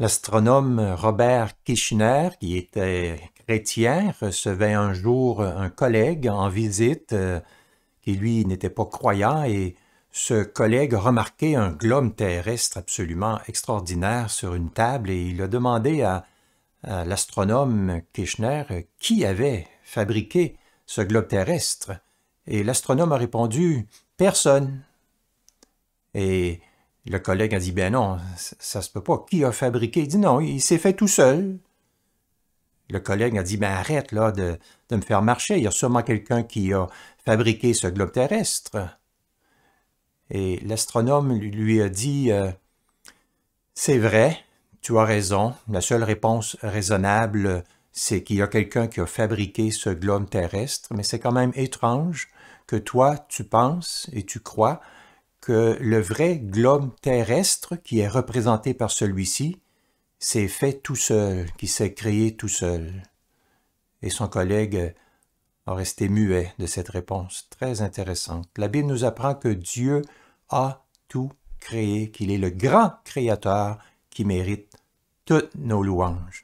L'astronome Robert Kirchner, qui était chrétien, recevait un jour un collègue en visite euh, qui, lui, n'était pas croyant et ce collègue remarquait un globe terrestre absolument extraordinaire sur une table et il a demandé à, l'astronome Kirchner qui avait fabriqué ce globe terrestre. Et l'astronome a répondu Personne. Et le collègue a dit Ben non, ça, se peut pas. Qui a fabriqué Il dit Non, il s'est fait tout seul. Le collègue a dit Ben arrête là de, me faire marcher. Il y a sûrement quelqu'un qui a fabriqué ce globe terrestre. Et l'astronome lui a dit euh, C'est vrai, tu as raison. La seule réponse raisonnable, c'est qu'il y a quelqu'un qui a fabriqué ce globe terrestre, mais c'est quand même étrange que toi, tu penses et tu crois que le vrai globe terrestre qui est représenté par celui-ci s'est fait tout seul, qui s'est créé tout seul. Et son collègue a resté muet de cette réponse très intéressante. La Bible nous apprend que Dieu a tout créé, qu'il est le grand créateur qui mérite toutes nos louanges.